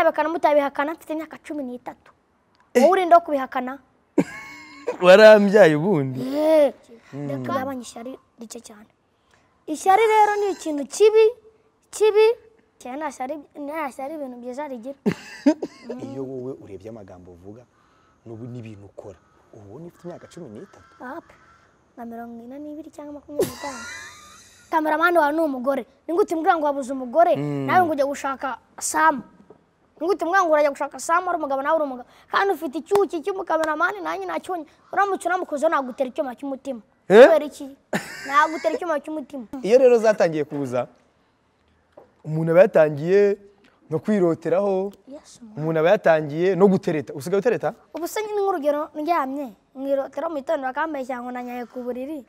arabihakana mutabihakana mfite imyaka cumi n'itatu eh. wowe urinda wo kubihakana warambyaye ubundi eh. hmm. ndakabanya ishyari rike cyane ishyari rero ni ikintu kibi kibi ntihashyari ibintu byiza rigira iyo wowe urebye amagambo uvuga n'ubu n'ibintu ukora ubu ubona ufite imyaka cumi n'itatu nka mirongo ine n'ibiri cyangwa makumyabiri n'itanu kameramani wawe ni umugore ni gute ngo wabuze umugore hmm. nawe ngo ujye gushaka samu gute mwangura gushaka samu umugabo nawe uri umugabo kandi ufite icyuki cy'umukameramani nanjye ntacyonye uramutse unamukoze nagutera icyuma cy'umutima eh? kubera iki nagutera icyuma cy'umutima iyo rero zatangiye kuza umuntu aba yatangiye no kwiroteraho umuntu aba yatangiye no gutereta usigaye utereta ubu se ni nk'urugero ndyamye mwirotera mu gitondo bakambaye cyangwa nanyaye ku buriri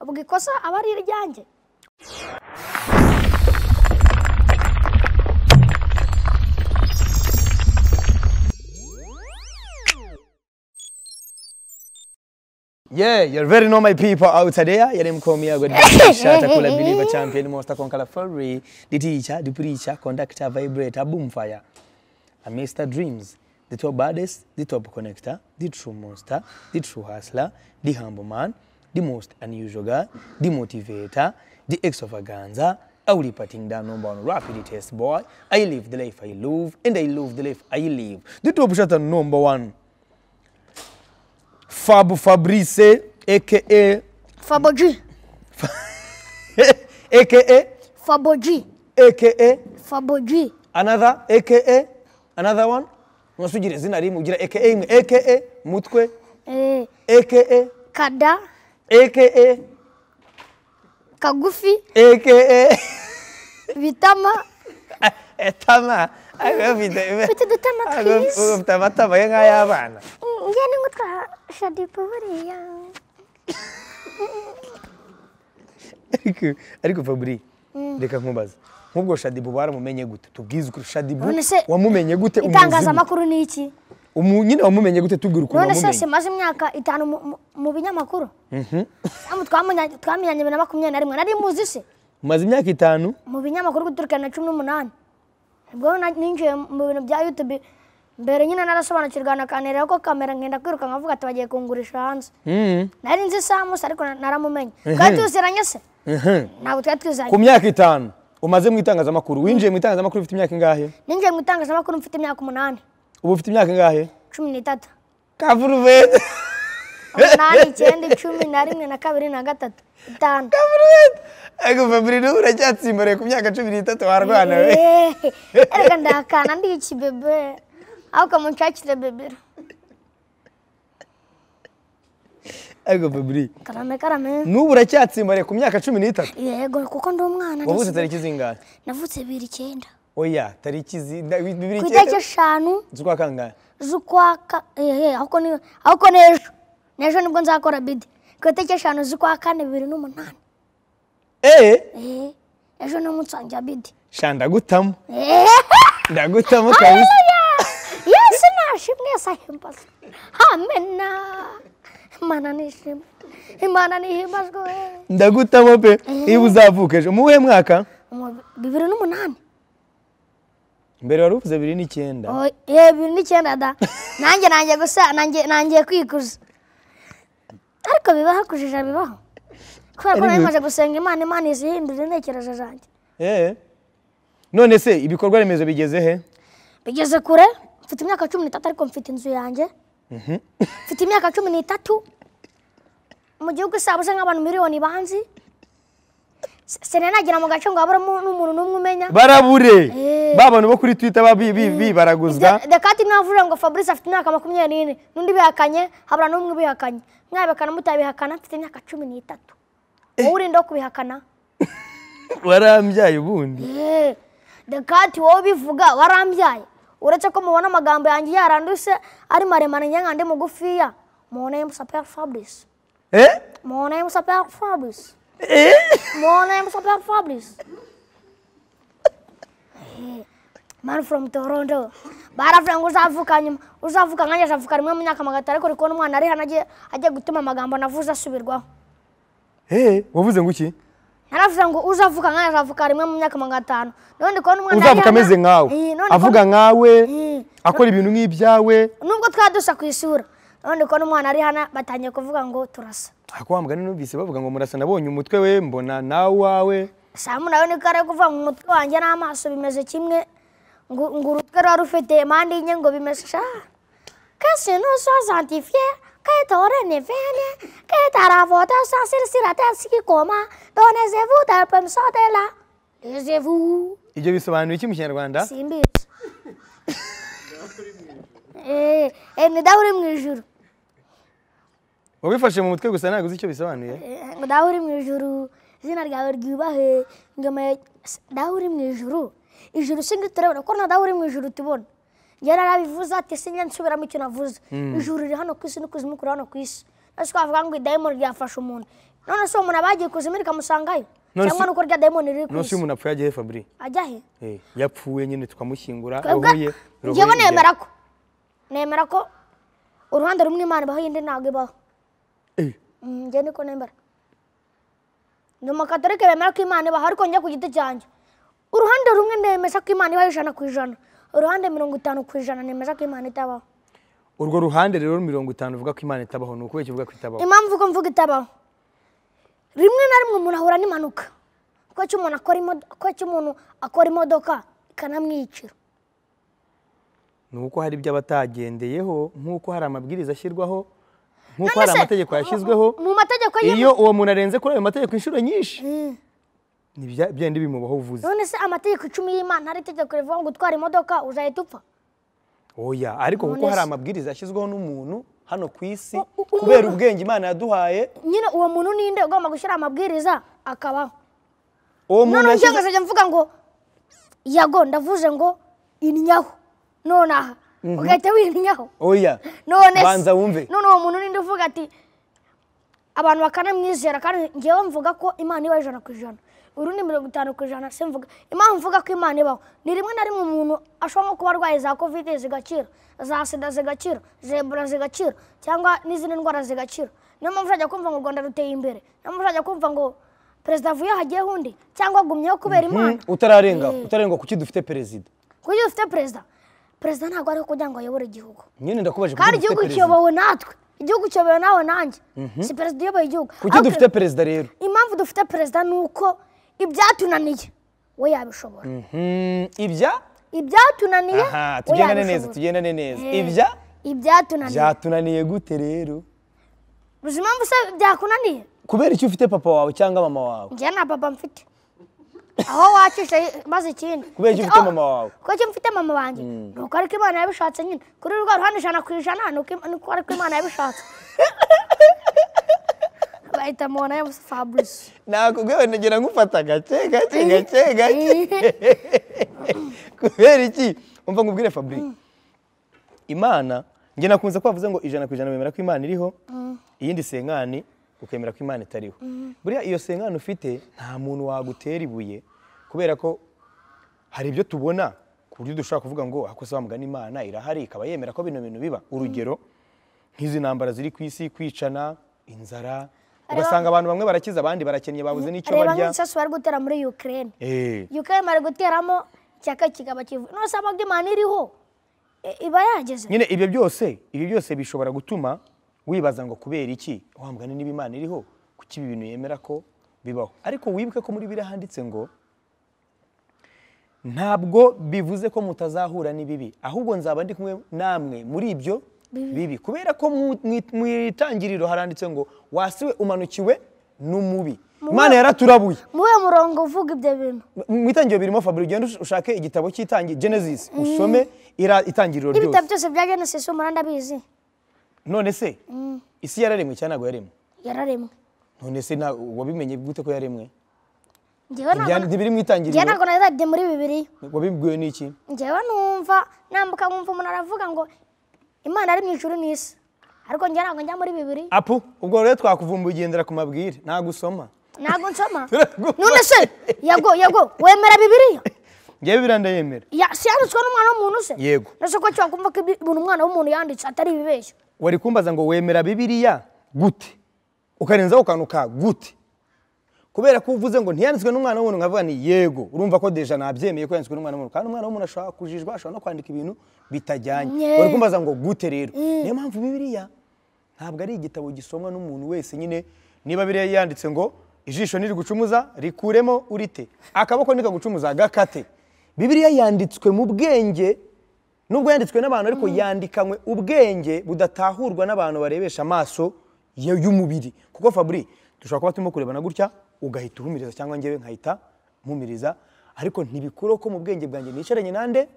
ubwo ikosa aba ari iryanjye Yeah, you're very my people out there. Yalimkomia God shata kula believer champion monster conqueror furry, the teacher, the preacher, conductor, vibrator, boom fire. And Mr. Dreams, the top baddest, the top connector, the true monster, the true hustler, the humble man, the most unusual guy, the motivator, the extravaganza, putting down number one rapid test boy. I live the life I love and I love the life I live. The top shot number one. Fab Fabrice, a.k.a. Fabodji, a.k.a. Fabodji, a.k.a. Fabodji, Another, a.k.a. Another one. Mwasujire Zinari, rimu a.k.a. a.k.a. Mutkwe, Eh. a.k.a. Kada. a.k.a. Kagufi. a.k.a. Vitama. e tama agafite bituma udutama twiza ufite amatama ye nk'ay'abana njyane mm, nk'utwa shadipo buriya ariko faburi reka mm. nkubaze nk'ubwo shadibu baramumenye gute tubwize ukuri shadibu wamumenye gute itangazamakuru ni iki nyine wamumenye gute tubwira ukuntu wamumenye none se maze imyaka itanu mu binyamakuru mhm. twamenyanye bibiri na makumyabiri na rimwe nari muzi se maze imyaka itanu mu binyamakuru guturika na cumi n'umunani ubwo ninjiye mu bintu bya yutube mbere nyine narasobanukirwa nakanira ko kamera ngenda kwirukanka avuga ati bagiye kungurisha hanze hmm. nari nzi samusi ariko naramumenye eh, twari eh. tuziranye se eh, ntabwo twari tuzanye ku myaka itanu umaze mu itangazamakuru winjiye mu itangazamakuru ufite imyaka ingahe ninjiye mu itangazamakuru mfite imyaka umunani ubu ufite imyaka ingahe cumi n'itatu kavuruvede umunani icyenda icumi na rimwe na kabiri na gatatu itanu ego Fabrino uracyatsimbareye ku myaka cumi n'itatu warwana we reka ndakana ndi ikibebe aho ukamucakira bebera ego Fabri karame karame n'ubu uracyatsimbareye oh ku myaka cumi n'itatu yego kuko ndi umwana wavutse tariki zingahe navutse bibiri icyenda oya tariki bibiri icyenda ku itariki eshanu z'ukwa kangahe z'ukwa ka ehe ahubwo ni ejo n'ejo nibwo nzakora bidi ku itariki eshanu z'ukwa kane bibiri n'umunani eee ejo ni umunsi wanjye wa bidi shana ndagutamo ndagutamo kabisa yesu nashimwe sahimbaza hamena imana nishimwe imana nihimbazwe eh. ndagutamo pe niba eh. uzavuka ejo mu mwaka bibiri n'umunani mbere wari uvuze bibiri n'icyenda bibiri oh, eh, n'icyenda da nanjye nanjye gusa nanjye nanjye kwikuza ariko bibaho kujijo bibaho kubera ko nari maze gusenga imana imana izihindurira intekerezo zanjye eh. none se ibikorwa remezo bigeze he bigeze kure mfite imyaka cumi n'itatu ariko mfite inzu yanjye mhm. mfite imyaka cumi n'itatu mu gihugu isaba nk'abantu miliyoni banzi sena nagira mu gace ngo habure n'umuntu n'umwe umenya barabure Eh. ba bantu bo kuri twitter bibaraguzwa reka ati ntavuga ngo fabrice afite imyaka makumyabiri n'ine n'undi bihakanye habura n'umwe ubihakanye mwabihakana mutabihakana mfite imyaka cumi n'itatu wowe urinde wo kubihakana warambyaye ubundi dekati wowe ubivuga warambyaye uretse ko mubona amagambo yanjye yaranduse ari maremare njyana andi mugufiya mubona emusaperi fabrice eh mubona emusaperi fabrice eh mubona emusaperi fabrice eh. man from toronto baravuga ngo uzavuka nyuma uzavuka nkanjye azavuka rimwe mu myaka magana atanu ariko kubona umwana ari hano agiye gutuma amagambo navuze asubirwaho hehe wavuze ngo iki naravuze ngo uzavuka nkanjye azavuka rimwe mu myaka magana atanu none kubona umwana uzavuka ameze nkawe avuga nkawe akora ibintu nk'ibyawe nubwo twaba dusa ku isura none kubona umwana ari hano batangiye kuvuga ngo turasa ariko wa numvise bavuga ngo murasa nabonye umutwe we mbona nawe wawe samu nawe niko ari kuvuga ngo umutwe wanjye n'amaso bimeze kimwe Ngurutkan huruf V mandinya gue bisa. Kasi no so santifier. Kai tore ne vene, kai taravote sa sir sirate siki koma, done zevu tarpem sotela. Lezevu. Ibyo bisobanuye iki mu Kinyarwanda? Simbi. Eh, eh ni dauri mu ijuru. Wabifashe mu mutwe gusa ntabwo uzi icyo bisobanuye? Dauri mu ijuru, izina he, ryubahe, ngoma dauri mu ijuru singa ko nta uri mu ijuru tubona yari arabivuze ati sinjya nsubira mu icyo navuze hmm. ijuru riri hano ku isi n'ukuzimu kuri hano ku isi nasi twavuga ngo idayimoni ryafashe umuntu none se uwo muntu abagiye ikuzimu rikamusangayo cyangwa nuko rya dayimoni riri ku isi none se uyu muntu apfuye ajya he fabri ajya he eh, yapfuye nyine tukamushyingura roho ye nemera ko nemera ko uruhande rumwe imana ibaho iyindi ntabwo ibaho eh. mm, njye niko nemera ni umukatolike bemera ko imana ibaho ariko njya ku giti cyanjye uruhande rumwe nemeza ko imana ibaho ijana ku ijana uruhande mirongo itanu ku ijana nemeza ko imana itabaho urwo ruhande rero mirongo itanu uvuga ko imana itabaho ni ukubera uvuga ko itabaho impamvu uko mvuga itabaho rimwe na rimwe umuntu ahura n'impanuka kuko umuntu akora imodoka ikanamwicira ni uko hari ibyo aba atagendeyeho nk'uko hari amabwiriza ashyirwaho nk'uko hari amategeko yashyizweho iyo uwo muntu arenze kuri ayo mategeko inshuro nyinshi mm. bya bindi bimubaho uvuze none se amategeko icumi y'imana ari itegeko rivuga ngo utwara imodoka uzahita upfa oya ariko kuko hari amabwiriza yashyizweho n'umuntu hano ku isi kubera ubwenge imana yaduhaye nyine uwo muntu ninde ugomba gushyira amabwiriza akabaho uwo muntu yashyize mvuga ngo yago ndavuze ngo inyaho nonaha mhm. ugahita wirinyaho oya none banza wumve none uwo muntu ninde uvuga ati abantu bakanamwizera kandi ngewe mvuga ko imana iba ijana ku ijana urundi mirongo itanu ku ijana simvuga impamvu mvuga ko imana ibaho ni rimwe na rimwe umuntu ashobora kuba arwaye za kovide zigakira za sida zigakira za ebola zigakira cyangwa n'izindi ndwara zigakira niyo mpamvu uzajya kumva ngo u rwanda ruteye imbere niyo mpamvu uzajya kumva ngo perezida avuye hagiyeho undi cyangwa agumyeho kubera mhm. imana utararenga eh. utararenga kuki dufite perezida kuki dufite perezida perezida ntabwo ari kugira ngo ayobore igihugu nyine ndakubajije kandi igihugu kiyobowe natwe igihugu kiyobowe nawe nanjye mhm. si perezida uyoboye igihugu kuki dufite perezida rero impamvu dufite perezida ni uko ibyatunaniye we yabishobora ibya ibyatunaniye we yabishobora tugendane neza ibya ibyatunaniye byatunaniye gute rero uzi impamvu se byakunaniye kubera icyo ufite papa wawe cyangwa mama wawe njye nta papa mfite aho wacisha maze ikindi kubera icyo ufite mama wawe kuko icyo mfite mama wanjye ni uko ariko imana yabishatse nyine kuri rwa ruhande ijana ku ijana ni uko ariko imana yabishatse bahita mubona ya musafa buruse nakubwiwe nagira ngufata gake gake gake gake kubera iki umva nkubwire fabric imana njye nakunze kwavuze ngo ijana ku ijana wemera ko imana iriho mm. iyindi senkani ukemera ko imana itariho mm. buriya iyo senkani ufite nta muntu wagutera ibuye kubera ko hari ibyo tubona ku buryo dushobora kuvuga ngo hakoze wamugana imana irahari ikaba yemera ko bino biba urugero nk'izi ntambara ziri ku isi kwicana inzara ugasanga abantu bamwe barakize abandi barakennye babuze n'icyo barya reba nk'isasu bari gutera muri ukirayine eh. ukirayine bari guteramo icyaka kikaba kivuye nose amagimana iriho iba yageze nyine ibyo byose ibi byose bishobora gutuma wibaza ngo kubera iki wambwane niba imana iriho kuki ibi bintu yemera ko bibaho ariko wibuke ko muri biriya handitse ngo ntabwo bivuze ko mutazahura n'ibibi ahubwo nzaba ndi kumwe namwe muri ibyo bibi kubera ko mu itangiriro haranditse ngo wasiwe umanukiwe n'umubi imana yaraturabuye muwe murongo uvuga ibyo bintu mu itangiriro birimo fabri ugenda ushake igitabo cy'itangi genesis mm. usome itangiriro ryose ibitabo byose bya genesis umara ndabizi none se mm. isi yararemwe cyangwa ntabwo yaremwe yararemwe none se wabimenye gute ko yaremwe ntibiri mu itangiriro njyewe ntabwo narebye muri bibiri wabibwiwe n'iki njyewe numva nambuka nkumva umuntu aravuga ngo imana ari mu ijuru n'isi ariko njye ntabwo njya muri bibiri apu ubwo rero twakuvumbuye ugendera ku mabwire ntabwo usoma ntabwo nsoma none se yego yego wemera bibiriya ngewe birandayemera si yanditswe n'umwana w'umuntu se yego nese ko cyakumva ko ibintu umwana w'umuntu yanditse atari ibibeshyo wari kumbaza ngo wemera bibiriya gute ukarenzaho akantu ka gute kubera ko uvuze ngo ntiyanditswe n'umwana w'umuntu nkavuga ni yego urumva ko deja nabyemeye ko yanditswe n'umwana w'umuntu kandi umwana w'umuntu ashobora kujijwa ashobora no kwandika ibintu bitajyanye bari kumbaza ngo gute rero mm. niyo mpamvu bibiriya ntabwo ari igitabo gisomwa n'umuntu wese nyine niba biriya yanditse ngo ijisho niri gucumuza rikuremo urite akaboko nikagucumuza gakate bibiriya yanditswe mu bwenge nubwo yanditswe n'abantu ariko mm. yandikanywe ubwenge budatahurwa n'abantu barebesha amaso y'umubiri kuko faburi dushobora kuba turimo kurebana gutya ugahita uhumiriza cyangwa ngewe nkahita mpumiriza ariko ntibikuraho ko mu bwenge bwanjye nicaranye nande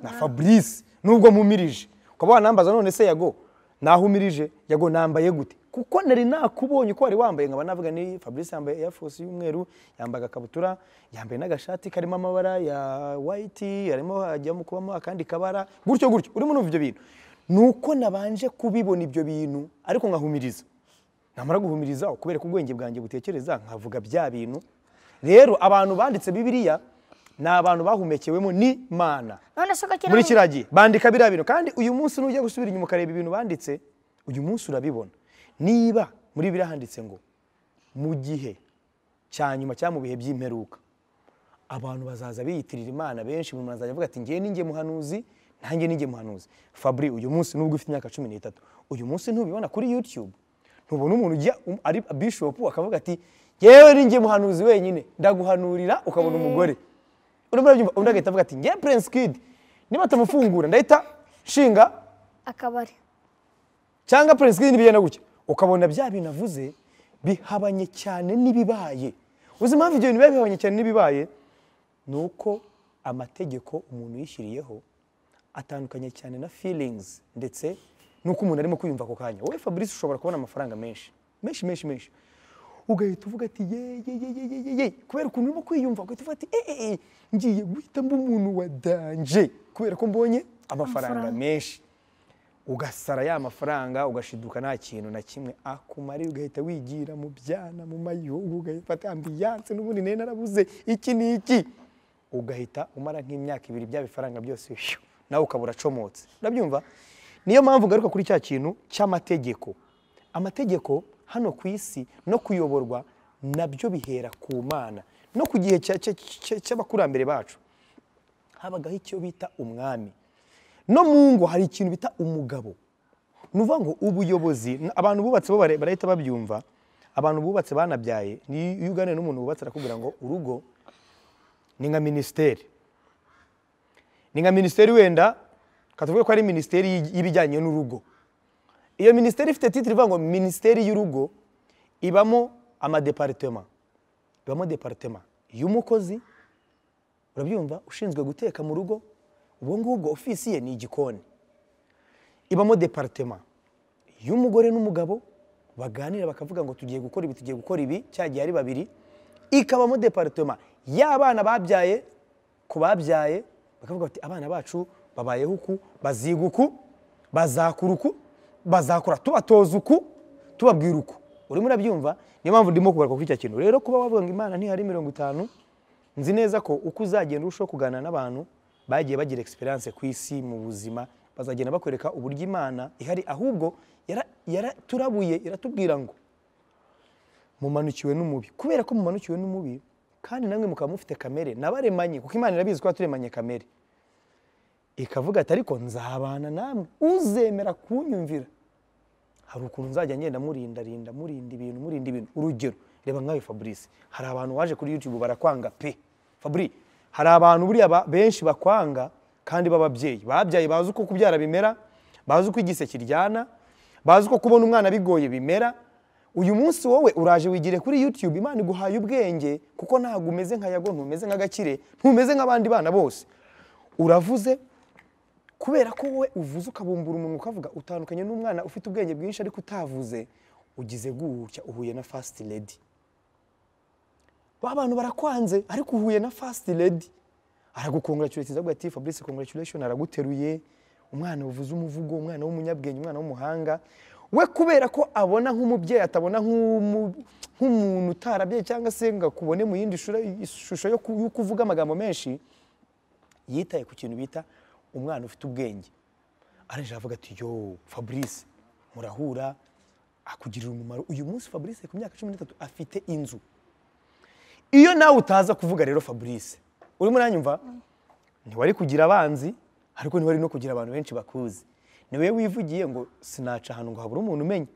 na ah. fabrice nubwo mumirije ukaba wanambaza none se yago nahumirije yago nambaye gute kuko nari nakubonye uko wari wambaye nkaba navuga ni fabrice yambaye air force y'umweru yambaye agakabutura yambaye n'agashati karimo amabara ya white arimo ajya mu kubamo akandi kabara gutyo gutyo urimo numva ibyo bintu ni uko nabanje kubibona ibyo bintu ariko nkahumiriza namara guhumiriza kubera ko ubwenge bwanjye butekereza nkavuga bya bintu rero abantu banditse Bibiliya ni abantu bahumekewemo n'imana muri kiragiye bandika biriya bintu kandi uyu munsi nujya gusubira inyuma ukareba ibintu banditse uyu munsi urabibona niba muri biriya handitse ngo mu gihe cya nyuma cyangwa mu bihe by'imperuka abantu bazaza biyitirira imana benshi umuntu azajya avuga ati ngewe ninjye muhanuzi nanjye ninjye muhanuzi fabri uyu munsi nubwo ufite imyaka cumi n'itatu uyu munsi ntubibona kuri yutube ntubona umuntu ujya um, ari bishopu akavuga ati yewe ni njye muhanuzi wenyine ndaguhanurira ukabona mm. umugore undi agahita avuga ati ngewe purensi niba atamufungura ndahita nshinga akabari cyangwa purensi ntibigenda gutya ukabona bya bintu avuze bihabanye cyane n'ibibaye uzi impamvu ibyo bintu biba bihabanye cyane n'ibibaye ni uko amategeko umuntu yishyiriyeho atandukanye cyane na filingizi ndetse nuko umuntu arimo kwiyumva ako kanya wowe fabrice ushobora kubona amafaranga menshi menshi menshi menshi ugahita uvuga ati ye ye ye ye ye ye kubera ukuntu urimo kwiyumva ugahita uvuga ati eee eh, eh, eh, ngiye guhita mba umuntu wa kubera ko mbonye amafaranga menshi ugasara ya mafaranga ugashiduka nta kintu na kimwe akumariye ugahita wigira mu byana mu mayihugu ugahita ambiyanse n'ubundi nari narabuze iki ni iki ugahita umara nk'imyaka ibiri bya bifaranga byose nawe ukaba uracomotse urabyumva niyo mpamvu ngaruka kuri cya kintu cy'amategeko amategeko hano ku isi no kuyoborwa nabyo bihera ku mana no ku gihe cy'abakurambere bacu habagaho icyo bita umwami no mu ngo hari ikintu bita umugabo ni ukuvuga ngo ubuyobozi abantu bubatse bo barahita babyumva abantu bubatse banabyaye iyo uganira n'umuntu wubatse arakubwira ngo urugo ni nka minisiteri ni nka minisiteri wenda tuvuge ko ari minisiteri y'ibijyanye n'urugo iyo minisiteri ifite titire ivuga ngo minisiteri y'urugo ibamo amadeparitema ibamo deparitema y'umukozi urabyumva ushinzwe guteka mu rugo ubwo ngubwo ofisiye ni igikoni ibamo deparitema y'umugore n'umugabo baganira bakavuga ngo tugiye gukora ibi tugiye gukora ibi cya gihe ari babiri ikabamo deparitema y'abana babyaye ku babyaye bakavuga bati abana bacu babayeho uku baziga uku bazakura uku bazakura tubatoza uku tubabwira uku urimo urabyumva niyo mpamvu ndimo kugaruka kuri icyo kintu rero kuba wavuga ngo imana ntihari mirongo itanu nzi neza ko uko uzagenda urushaho kugana n'abantu bagiye bagira egisperiyanse ku isi mu buzima bazagenda bakwereka uburyo imana ihari ahubwo yaraturabuye iratubwira ngo mumanukiwe n'umubi kubera ko mumanukiwe n'umubi kandi namwe mukaba mufite kamere nabaremanye kuko imana irabizi ko turemanye kamere ikavuga ati ariko nzabana namwe uzemera kunyumvira hari ukuntu nzajya ngenda murindarinda murinda ibintu murinda ibintu urugero reba nkawe fabrice hari abantu waje kuri youtube barakwanga pe fabri hari abantu buriya benshi bakwanga kandi b'ababyeyi babyaye bazi uko kubyara bimera bazi uko igise kiryana bazi uko kubona umwana bigoye bimera uyu munsi wowe uraje wigire kuri youtube imana iguhaye ubwenge kuko ntabwo umeze nka yago ntumeze nk'agakire ntumeze nk'abandi bana bose uravuze kubera ko wowe uvuze ukabumbura umuntu ukavuga utandukanye n'umwana ufite ubwenge bwinshi ariko utavuze ugize gutya uhuye na fasiti redi ba bantu barakwanze ariko uhuye na fasiti redi aragukonguracuretse avuga ati fabrice congratulation araguteruye umwana uvuze umuvugo umwana w'umunyabwenge umwana w'umuhanga we kubera ko abona nk'umubyeyi atabona nk'umuntu utarabye cyangwa se ngo akubone mu yindi shusho yo kuvuga amagambo menshi yitaye ku kintu bita umwana ufite ubwenge arangije avuga ati yo fabrice murahura akugirira umumaro uyu munsi fabrice ku myaka cumi n'itatu afite inzu iyo nawe utaza kuvuga rero fabrice urimo uranyumva mm. ntiwari kugira abanzi ariko ntiwari no kugira abantu benshi bakuzi ni niwe wivugiye ngo sinaca ahantu ngo habure umuntu umenya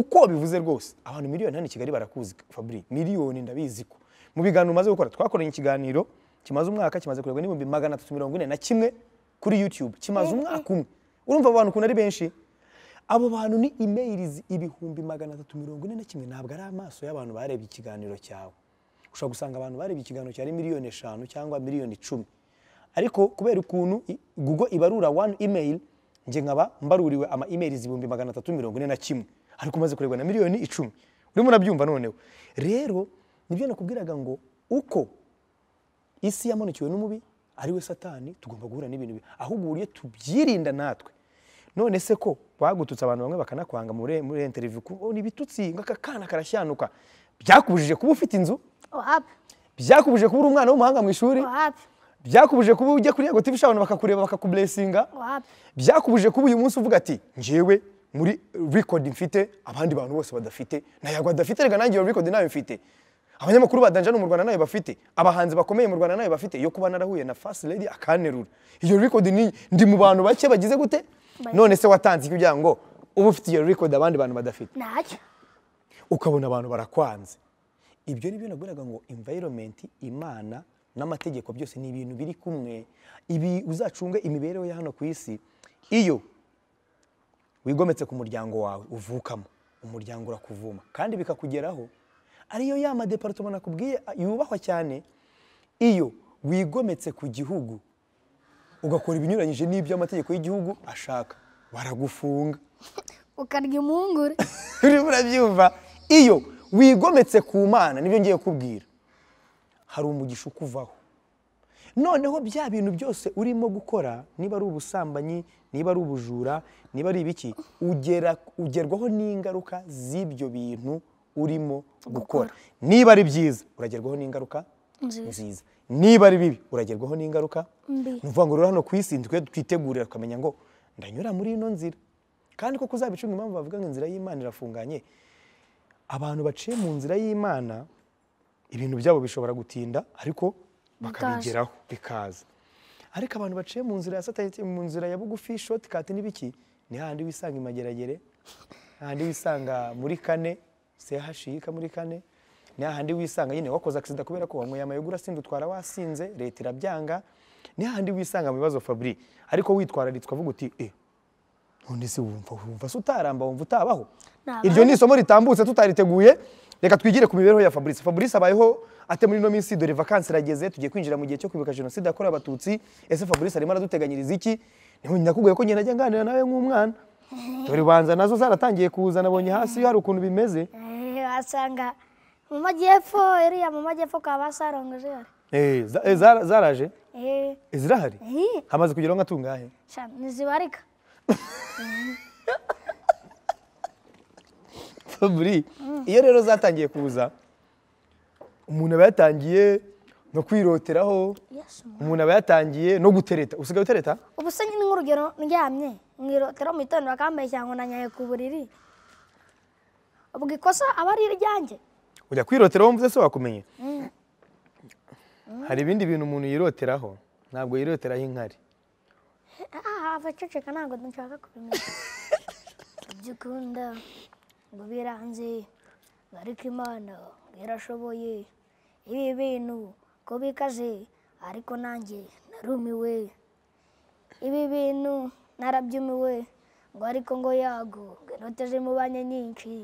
uko bivuze rwose abantu miliyoni hano i kigali barakuzi fabri miliyoni ndabizi ko mu biganiro umaze gukora twakoranye ikiganiro kimaze umwaka kimaze kurebwa n'ibihumbi magana atatu mirongo ine na kimwe kuri youtube kimaze umwaka umwe urumva abantu ukuntu ari benshi abo bantu ni imeyirizi ibihumbi magana atatu mirongo ine na kimwe ntabwo ari amaso y'abantu barebye ikiganiro cyawe ushobora gusanga abantu barebye ikiganiro cyari miliyoni eshanu cyangwa miliyoni icumi ariko kubera ukuntu google ibarura one email njye nkaba mbaruriwe ama emails ibihumbi magana atatu mirongo ine na kimwe ariko umaze kurebwa na miliyoni icumi urimo urabyumva noneho rero nibyo nakubwiraga ngo uko isi yamurikiwe n'umubi ari we satani tugomba guhura n'ibintu ahubwo uburyo tubyirinda natwe none se ko bagututse abantu bamwe bakanakwanga muri enteriviyu kubona oh, ibitutsi nk'aka kana karashyanuka byakubujije kuba ufite inzu oh, byakubujije kuba uri umwana w'umuhanga mu ishuri oh, byakubuje kuba ujya kuri yego tivi bakakureba bakakuburesinga byakubujije kuba uyu munsi uvuga ati ngewe muri rikodi mfite abandi bantu bose badafite na yagwa adafite reka nange iyo rikodi nawe mfite abanyamakuru ba danja mu rwanda nayo bafite abahanzi bakomeye mu rwanda nayo bafite iyo kuba narahuye na fast lady akanterura iyo record ni ndi mu bantu bake bagize gute none se watanze iki ugira ngo uba ufite iyo record abandi bantu badafite ntacyo ukabona abantu barakwanze ibyo ni byo naguraga ngo environment imana n'amategeko byose ni ibintu biri kumwe ibi uzacunga imibereho ya hano ku isi iyo wigometse ku muryango wawe uvukamo umuryango urakuvuma kandi bikakugeraho ariyo ya madeparitoma nakubwiye ah, yubahwa cyane iyo wigometse ku gihugu ugakora ibinyuranyije n'iby'amategeko y'igihugu ashaka baragufunga ukarya impungure urimo urabyumva iyo wigometse ku mana nibyo ngiye kubwira hari umugisha ukuvaho noneho bya bintu byose urimo gukora niba ari ubusambanyi niba ari ubujura niba ari ibiki ugerwaho n'ingaruka z'ibyo bintu urimo gukora niba ari byiza uragerwaho n'ingaruka nziza niba ari bibi uragerwaho n'ingaruka ni ngo rero hano ku isi twe twitegurira tukamenya ngo ndanyura muri ino nzira kandi koko uzabicunga impamvu bavuga ngo inzira y'imana irafunganye abantu baciye mu nzira y'imana ibintu byabo bishobora gutinda ariko bakabigeraho bikaza ariko abantu baciye mu nzira ya satani mu nzira ya bugufi shotikati n'ibiki ni hahandi wisanga imageragere hahandi wisanga muri kane chik muri kane ni hahandi wisanga nyine wakoze agisida kubera ko wanyweye amayogura urasinze utwara wasinze leta irabyanga ni hahandi wisanga mu bibazo fabri ariko witwararitswe avuga uti eee eh, none se wumva wumva se utaramba wumva utabaho iryo ni isomo ritambutse tutariteguye reka twigire ku mibereho ya fabrice fabrice abayeho ate muri ino minsi dore vakansi irageze tugiye kwinjira mu gihe cyo kwibuka jenoside yakorewe abatutsi ese fabrice arimo araduteganyiriza iki niho nyina ko njye najya nganira nawe nk'umwana rubanda nazo zaratangiye kuza nabonye hasi hari ukuntu bimeze eh, wasanga mu majyepfo iriya mu majyepfo ukaba wasarongoje eh, eh, zaraje zirahari hamaze kugeraho nka tungahe ntizibarika buri iyo rero zatangiye kuza umuntu aba yatangiye no kwiroteraho umuntu aba yatangiye no gutereta usigaye utereta ubu se nk'urugero ndyamye mwiro tero mu gitondo bakambeshya ngo nanyaye ku buriri ubwo ikosa aba ari ujya kwirotera wumva se wakumenye hmm. hmm. hari ibindi bintu umuntu yiroteraho ntabwo yiroteraho inkari eh, aha ah, abaceceka ntabwo dushaka kubimenya ibyo ngo biranze ariko imana irashoboye ibi bintu ko bikaze ariko nanjye narumiwe ibi bintu narabyumiwe ngo ariko ngo yago inoteje mu nyinshi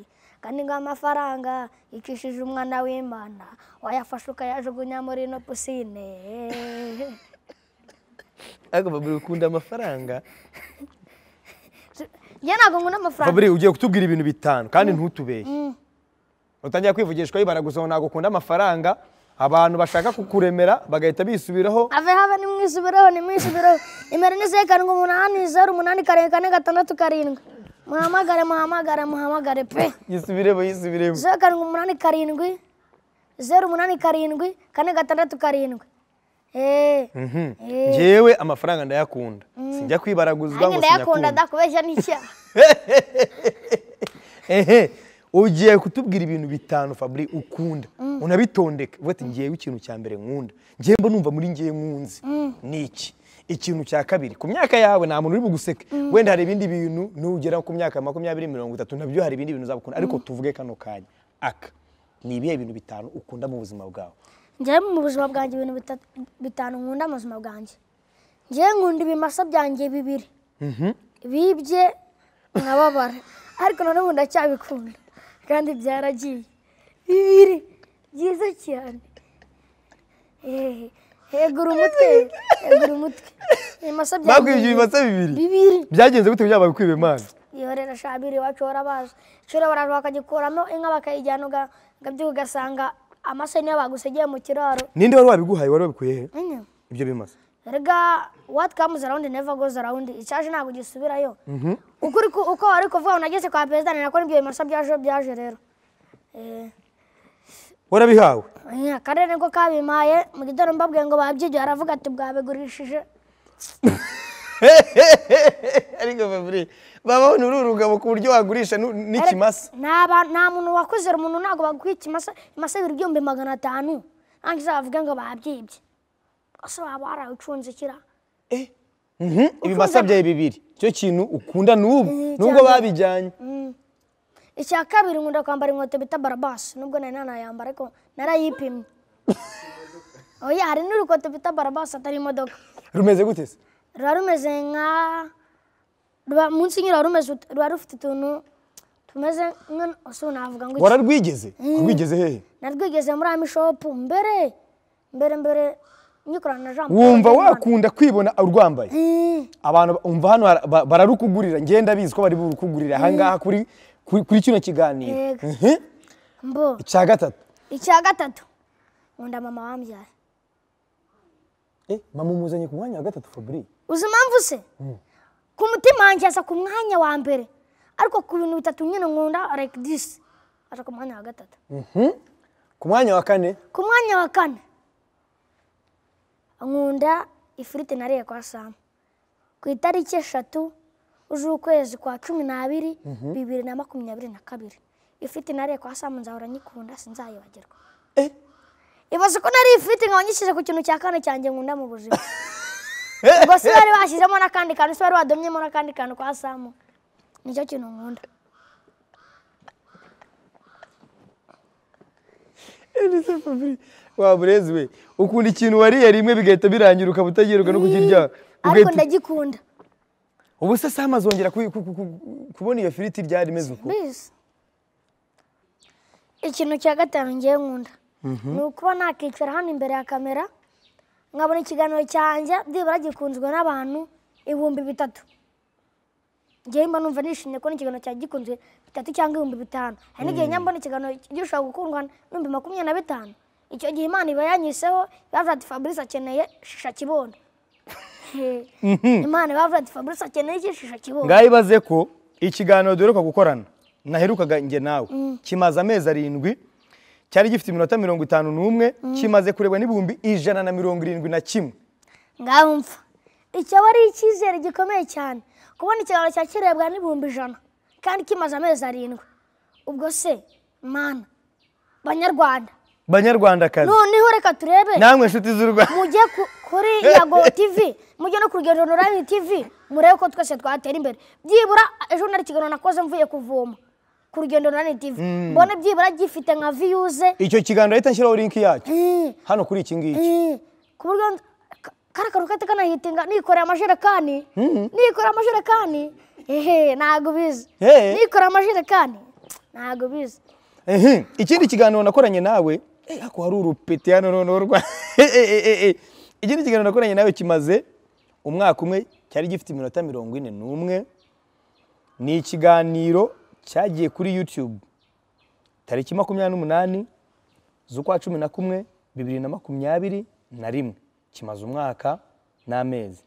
kandi ngo amafaranga yikishije umwana w'imana wayafashe ukayajugunya muri ino pisine ariko babiri ukunda amafaranga njye ntabwo nkunda amafaranga babiri ugiye kutubwira ibintu bitanu kandi mm. ntutubeshye mm. utangiye kwivugishwa baragusaba ntabwo ukunda amafaranga abantu bashaka kukuremera bagahita bisubiraho ave have nimwisubiraho nimwisubiraho nimero ni zeru karindwi umunani zeru umunani karindwi kane gatandatu karindwi muhamagare muhamagare muhamagare pe yisubiremo yisubiremo zeru karindwi umunani karindwi zeru umunani karindwi kane gatandatu karindwi mhm. ngewe amafaranga ndayakunda mm. sinjya kwibaraguzwa ngo sinyakunda ndayakunda ndakubeshya n'icyaha ugiye kutubwira ibintu bitanu fabure ukunda mm. unabitondeka uvuga ati ngewe ikintu cya mbere nkunda ngewe mba numva muri ngewe nkunze mm. ni iki ikintu cya kabiri ku myaka yawe nta muntu uri buguseke mm. wenda hari ibindi bintu nugera ku myaka makumyabiri mirongo itatu nabyo hari ibindi bintu uzabukunda ariko tuvuge kano kanya aka ni ibihe bintu bitanu ukunda mu buzima bwawe ngewe mu buzima bwanjye ibintu bitanu nkunda mu buzima bwanjye ngewe nkunda ibimasa byanjye bibiri mhm. bibye nkababara ariko noneho ndacyabikunda kandi byaragiye bibiri byiza cyane hegura umutwe hegura umutwe bakwibye ibimasa bibiri byagenze gute byabaye kwiba imana yorera shabiri iwacu warabazi ishuri baraje bakagikuramo inka bakayijyana ugabyuka ugasanga amase niyo bagusegeye mu kiraro ninde wari wabiguhaye wari wabikuye he ibyo bimasa rega what comes around never goes around icyaje ntabwo gisubirayo mhm. ukuri uko wari kuvuga ngo nageze kwa perezida ni nako nibyo bimasa byaje byaje rero eh. warabihawe eh, akarere ko kabimaye mu gitaro mbabwiye ngo babyigiye aravuga ati bwabigurishije ariko fabure babaho ni uru rugabo ku buryo wagurisha n'ikimasa nta muntu wakuze umuntu ntabwo baguha ikimasa ibiro igihumbi magana atanu ntabwo izabavuge ngo babyibye asaba barabiconze kira eh, mhm, ibimasa byawe bibiri cyo kintu ukunda n'ubu eh, nubwo babijyanye mm. icya kabiri nkunda kwambara inkweto bita barabasi nubwo nari nanayambara ariko narayipimye oya hari n'urukweto bita barabasi atari imodoka rumeze gute se ruba rumeze nka ruba munsi y'inyo ruba rufite utuntu tumeze nk'ubu navuga ngo wararwigeze mm. rwigeze hehe narwigeze muri amishopu mbere mbere mbere wumva wakunda kwibona urwambaye eh. abantu umva hano bararukugurira ngenda bizi ko bari burukugurira ahangaha eh. kuri kuri kino kiganiro icya gatatu icya gatatu nkunda mama wambyara eh, mama umuzanye ku mwanya wa gatatu fabri uzi impamvu se hmm. ku mutima wanjye aza ku mwanya wa mbere ariko ku bintu bitatu nyine nkunda like aza ku mwanya wa gatatu mhm. ku mwanya wa kane ku mwanya wa kane nkunda ifiriti nariye kwa samu ku itariki eshatu z'ukwezi kwa cumi n'abiri mhm. bibiri na makumyabiri na kabiri ifiriti nariye kwa samu nzahora nyikunda sinzayibagirwa eh? ibaze ko nari ifiriti nkaba nyishyize ku kintu cya kane cyanjye nkunda mu buzima eh? ubwo si bari bashyizemo n'akandi kantu si bari badomyemo n'akandi kantu kwa samu nicyo kintu nkunda wa burezi we ukunda ikintu wariye rimwe bigahita birangira ukaba utagiheruka no kukirya ariko ndagikunda ubu se sama azongera kubona iyo firiti ryari imeze uko ikintu cya gatanu ngiye nkunda mhm. ni ukuba nakicara hano imbere ya kamera nkabona ikiganiro cyanjye byibura gikunzwe n'abantu ibihumbi bitatu njyewe mba numva nishimye kubona ikiganiro cyanjye gikunzwe bitatu cyangwa ibihumbi bitanu hari n'igihe mm. nyambo ikiganiro gishobora gukundwa n'ibihumbi makumyabiri na bitanu icyo gihe imana iba yanyiseho bavuga ati fabrice akeneye shisha kibondo mhm. imana bavuga ati fabrice akeneye shisha kibondo ngaho ibaze ko ikiganiro duheruka gukorana naherukaga njye nawe kimaze mm. amezi arindwi cyari gifite iminota mirongo itanu n'umwe kimaze mm. kurebwa n'ibihumbi ijana na mirongo irindwi na kimwe ngaho mfa icyo aba ari icyizere gikomeye cyane kubona ikiganiro kirebwa n'ibihumbi ijana kandi kimaze amezi arindwi ubwo se mana banyarwanda banyarwandakazi noneho reka turebe namwe inshuti z'u rwanda mujye kuri yago tivi mujye no ku rugendo rurangi tivi murebe ko twese twatera imbere byibura ejo nari kiganiro nakoze mvuye kuvoma ku rugendo rurangi tivi mm. mbone byibura gifite nka viyuze icyo kiganiro ahita nshyiraho linki yacyo eh. hano kuri iki ngiki eh. ku buryo karakaruka kanahitinga nikoreye amajerekani mm-hmm. nikoreye amajerekani ntabwo ubizi nikora amajerekani ntabwo ubizi ikindi kiganiro nakoranye nawe hako eh, hari urupeti hano noneho rwa eh, eh, ikindi kiganiro nakoranye nawe kimaze umwaka umwe cyari gifite iminota mirongo ine n'umwe ni ikiganiro cyagiye kuri yutube tariki makumyabiri n'umunani z'ukwa cumi na kumwe bibiri na makumyabiri na rimwe kimaze umwaka n'amezi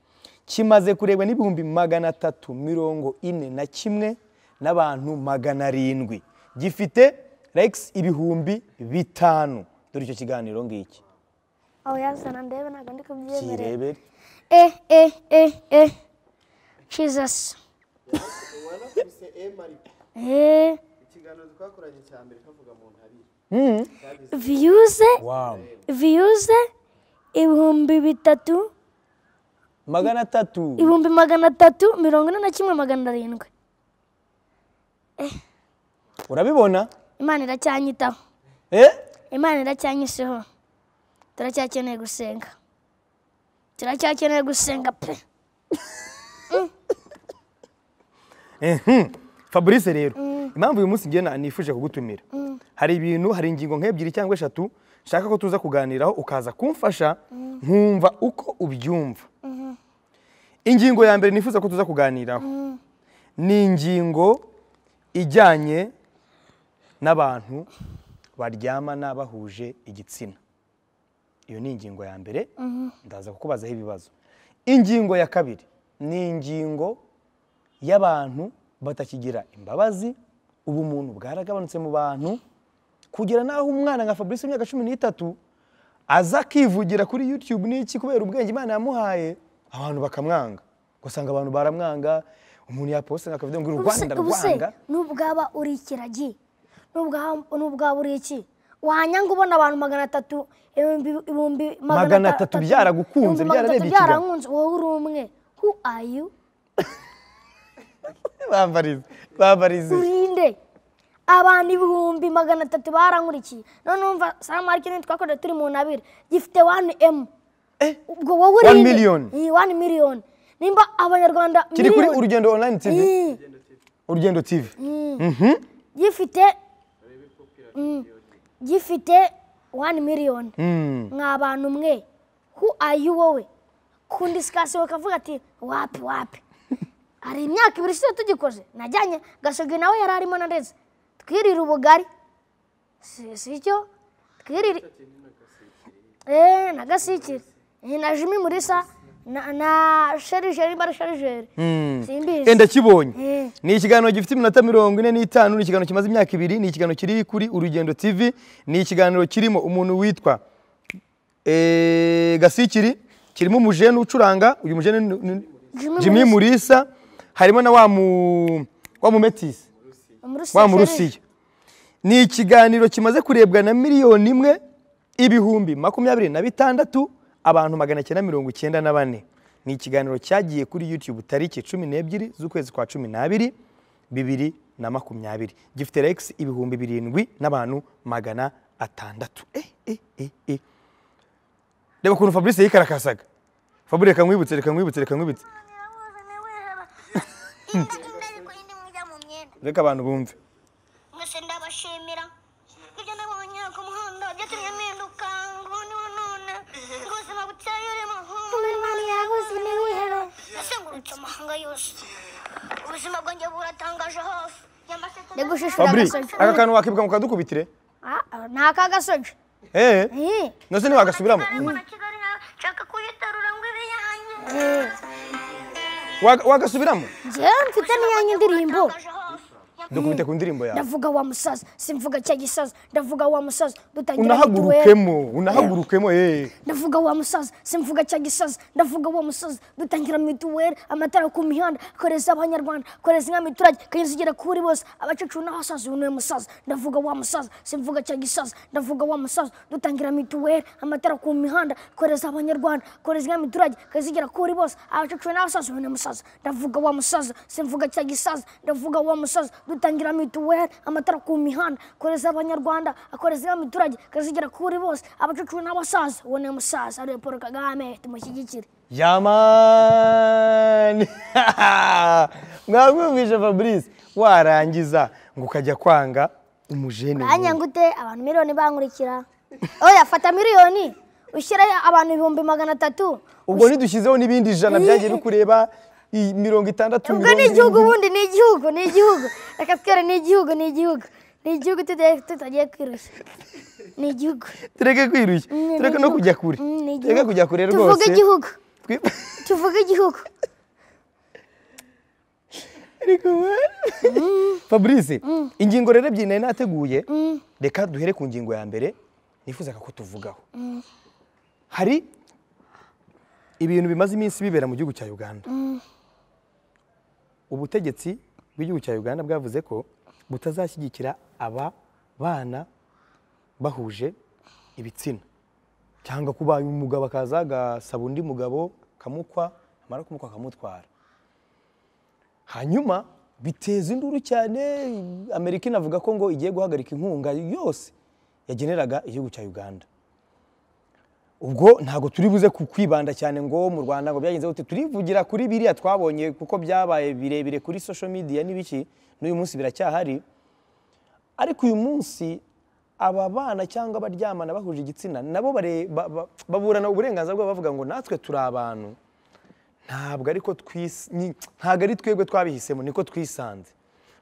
kimaze kurebwa n'ibihumbi magana atatu mirongo ine na kimwe n'abantu magana arindwi gifite regisi ibihumbi bitanu dore icyo kiganiro ngiki aho yazana ndebe ntabwo ndi kubyemerera e e e e jizasi eee viyuze viyuze ibihumbi bitatu magana atatu ibihumbi magana atatu mirongo ine na kimwe magana arindwi eh. urabibona imana iracyanyitaho eh? imana iracyanyuseho turacyakeneye gusenga turacyakeneye gusenga pe mm. fabrice rero mm. impamvu uyu munsi ngena nifuje kugutumira mm. hari ibintu hari ingingo nk'ebyiri cyangwa eshatu nshaka ko tuza kuganiraho ukaza kumfasha nkumva uko ubyumva ingingo ya mbere nifuza ko tuza kuganiraho ni ingingo ijyanye n'abantu baryama n'abahuje igitsina iyo ni ingingo ya mbere ndaza kukubazaho ibibazo ingingo ya kabiri ni ingingo y'abantu batakigira imbabazi ubumuntu bwaragabanutse mu bantu kugera naho umwana nka fabrice w'imyaka cumi n'itatu aza akivugira kuri yutube n'iki kubera ubwenge imana yamuhaye abantu bakamwanga ugasanga abantu baramwanga umuntu yaposita akavuga ngo u rwanda rwanga n'ubwaba uri ikiragi n'ubwaba uri iki wanyanga ubona abantu magana atatu ibihumbi magana atatu byaragukunze byararebye ikiganza wowe uri umwe hu ayu bambarize bambarize urinde abantu ibihumbi magana atatu barangurikiye noneho umva saa marike twakorera turi mu ntabire gifite wani emu eh? ubwo wowe uri wani miliyoni iyi wani miliyoni nimba abanyarwanda kiri kuri urugendo onurayini tivi urugendo tivi mhm. gifite mm, gifite wani miliyoni mwa mm. bantu mwe hu ayi wowe kundi sikasohoka bakavuga ati wapi wapi hari imyaka ibiri ishize tugikoze najyanye gasogi nawe yari arimo na ndetse twirira ubugari si icyo twirira e, na gasikire na jimi murisa na sherigeri mbara sherigeri hmm. simbizi enda kibonye ni ikiganiro gifite iminota mirongo ine n'itanu ni ikiganiro kimaze imyaka ibiri ni ikiganiro kiri kuri urugendo tv ni ikiganiro kirimo umuntu witwa e, gasikiri kirimo umujene ucuranga uyu mujene jimmy murisa harimo na wa wa mu mumetisi wa murusiya ni ikiganiro kimaze kurebwa na miliyoni imwe ibihumbi makumyabiri na bitandatu abantu magana cyenda mirongo icyenda na bane ni ikiganiro cyagiye kuri yutube tariki cumi n'ebyiri z'ukwezi kwa cumi n'abiri bibiri na makumyabiri gifite regisi ibihumbi birindwi n'abantu magana atandatu eh, eh, eh, reba ukuntu fabrice yikarakasaga fabrice reka nkwibutse reka nkwibutse reka nkwibutse reka abantu bumve mwese ndabashimira ibyo nabonye ku muhanda byatumye mpinduka ngo niho none ubuzima butayurimo imana yabuze niwihera yazengurutse amahanga yose ubuzima bwanjye buratangaje hose Fabri, aka kantu wakibuka ah, ah, eh? eh. ngo kadukubitire ni ak'agasoje eee nose ntiwagasubiramo wagasubiramo njyewe mfite n'iyanyu ndirimbo dukubite mm. ku ndirimbo yawe ndavuga wa musaza simvuga cya gisaza ndavuga wa musaza dutangira unahagurukemo unahagurukemo eh. eh ndavuga wa musaza simvuga cya gisaza ndavuga wa musaza dutangira mituweli amatara ku mihanda koreza abanyarwanda koreza inka miturage kanyuze igera kuri bose abacecuru n'abasaza uyu ni musaza ndavuga wa musaza simvuga cya gisaza ndavuga wa musaza dutangira mituweli amatara ku mihanda koreza abanyarwanda koreza inka miturage kanyuze igera kuri bose abacecuru n'abasaza uyu ni musaza ndavuga wa musaza simvuga cya gisaza ndavuga wa musaza atangira mituweli amatara ku mihanda akoreza abanyarwanda akoreza n'abaturage akazigera kuri bose abacecuru n'abasaza uwo umusaza ariwe paul kagame tumushyigikire yamani mwamwumvise fabrice warangiza ngo ukajya kwanga umujene uranyangute abantu miliyoni bankurikira oya fata miliyoni ushyire abantu ibihumbi magana atatu ubwo ntidushyizeho n'ibindi ijana byagiye bikureba mirongo itandatu ubwo ni igihugu ubundi ni igihugu reka twere ni igihugu ni tutagiye kwirushya ni tureke kwirushya mm, tureke no kujya kure mm, tureke kujya kure rwose tuvuge igihugu tuvuge igihugu mm. fabrice ingingo rero ebyiri nari nateguye reka duhere ku ngingo ya mbere nifuzaga ko tuvugaho hari ibintu bimaze iminsi bibera mu gihugu cya uganda ubutegetsi bw'igihugu cya uganda bwavuze ko butazashyigikira aba bana bahuje ibitsina cyangwa kuba umugabo akaza agasaba undi mugabo kamukwa amara kumukwa akamutwara hanyuma biteza induru cyane amerika inavuga ko ngo igiye guhagarika inkunga yose yageneraga igihugu cya uganda ubwo ntabwo turi buze kukwibanda cyane ngo mu rwanda ngo byagenze gute turivugira kuri biriya twabonye kuko byabaye birebire kuri social media n'ibiki n'uyu munsi biracyahari ariko uyu munsi aba bana cyangwa abaryamana bahuje igitsina nabo baburana uburenganzira bwabo bavuga ngo natwe turi abantu ntabwo ariko ntabwo ari twebwe twabihisemo niko twisanze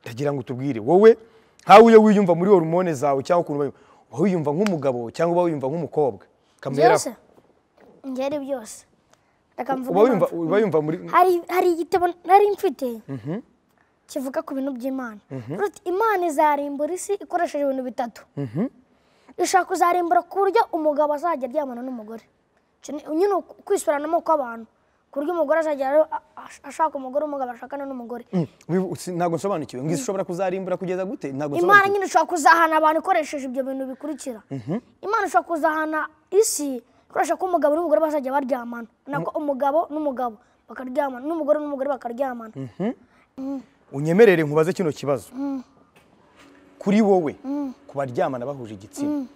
ndagira ngo utubwire wowe nkawe iyo wiyumva muri hormone zawe cyangwa ukuntu wiyumva nk'umugabo cyangwa uba wiyumva nk'umukobwa kamera byose ngera byose uba yumva muri hari igitabo nari mfite kivuga ku bintu by'imana imana izarimbura isi ikoresheje ibintu bitatu ishaka kuzarimbura ku buryo umugabo azajya aryamana n'umugore nyine ukwisurana amoko abantu ku umugore azajya ashaka umugore umugabo ashakana n'umugore mm. ntabwo nsobanukiwe ngo ishobora mm. kuzarimbura kugeza gute ntabwo imana nyine ishobora kuzahana abantu ikoresheje ibyo bintu bikurikira mhm. imana ishobora kuzahana isi ikoresha ko umugabo n'umugore bazajya baryamana nako mm. umugabo n'umugabo bakaryamana n'umugore n'umugore bakaryamana mhm. unyemerere nkubaze kino kibazo kuri wowe ku baryamana bahuje igitsina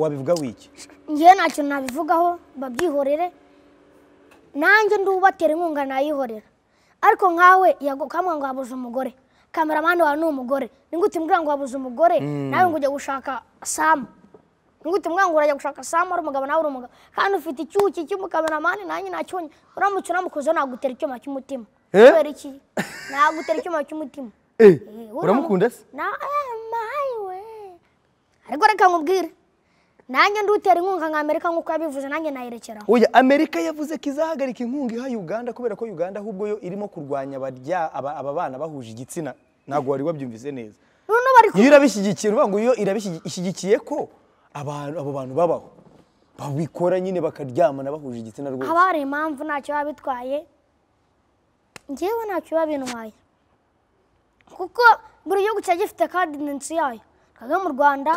wabivuga wiki ngewe ntacyo nabivugaho babyihorere nanjye ndubatera inkunga nayihorera ariko nkawe yagukamwa ngo wabuze umugore kameramani wawe ni umugore ni gute ngo wabuze umugore hmm. nawe ngo ujya gushaka samu ni gute ngo urajya gushaka samu ari umugabo nawe uri umugabo kandi ufite icyuki cy'umukameramani nanjye ntacyonye uramutse unamukoze nagutera icyuma cy'umutima eh? kubera iki nagutera icyuma cy'umutima eh, eh, uramukunda se ariko reka nkubwire nanjye ndutera inkunga nka amerika nk'uko yabivuze nanjye nayerekeraho oya amerika yavuze ko izahagarika inkunga iha uganda kubera ko uganda ahubwo yo irimo kurwanya aba bana bahuje igitsina ntabwo wari wabyumvise neza iyo irabishyigikiye uvuga ngo iyo irabishyigikiye ko abo bantu babaho babikora nyine bakaryamana bahuje igitsina rwose haba hari impamvu ntacyo biba bitwaye ngewe ntacyo biba bintwaye kuko buri gihugu kiba gifite kadidensi yayo kagame mu rwanda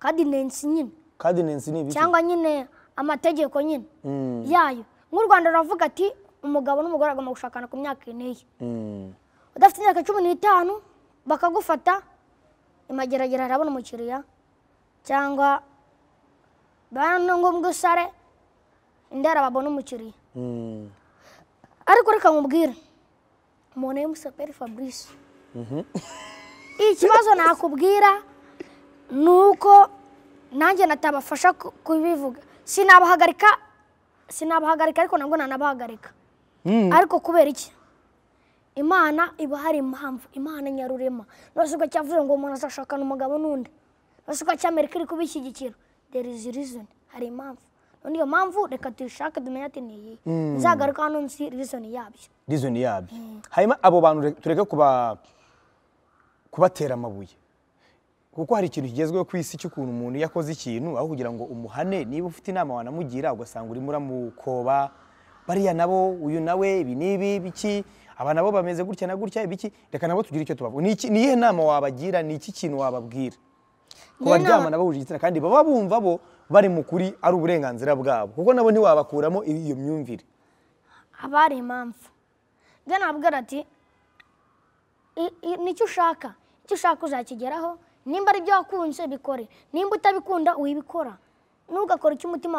kadidensi nyine kandi ni ibiki cyangwa nyine amategeko nyine mm. yayo nk'u rwanda ruravuga ati umugabo n'umugore bagomba gushakana ku myaka ine mm. udafite imyaka cumi n'itanu bakagufata imageragere harabona umukiriya cyangwa ni ngombwa usare indera babona umukiriya mm. ariko reka nkubwire umuntu y'umusaperi fabrice mhm. ikibazo nakubwira ni uko nanjye natabafasha kubivuga sinabahagarika sinabahagarika ariko nabwo nanabahagarika hmm. ariko kubera iki imana iba hari impamvu imana nyarurema nose cyavuze ngo umuntu azashakana umugabo n'undi nose uko cy'amerika iri kubishyigikira there is reason hari impamvu none iyo mpamvu reka tuyishake dumenye ati ni iyi hmm. nzagaruka hano nzi reason yabyo reason yabyo hmm. hanyuma abo bantu tureke kubatera amabuye kuko hari ikintu kigezweho ku isi cy'ukuntu umuntu yakoze ikintu aho kugira ngo umuhane niba ufite inama wanamugira ugasanga urimo uramukoba bariya nabo uyu nawe ibi n'ibi biki aba nabo bameze gutya na gutya ibiki reka nabo tugire icyo tubabwira ni iyihe nama wabagira ni iki kintu wababwira ku baryamana bahuje igitsina kandi baba bumva bo bari mu kuri ari uburenganzira bwabo kuko nabo ntiwabakuramo iyo myumvire haba hari impamvu nabwira ati nicyo ushaka icyo ushaka uzakigeraho nimba ari ibyo wakunze bikore nimba utabikunda wibikora ntugakore icyo umutima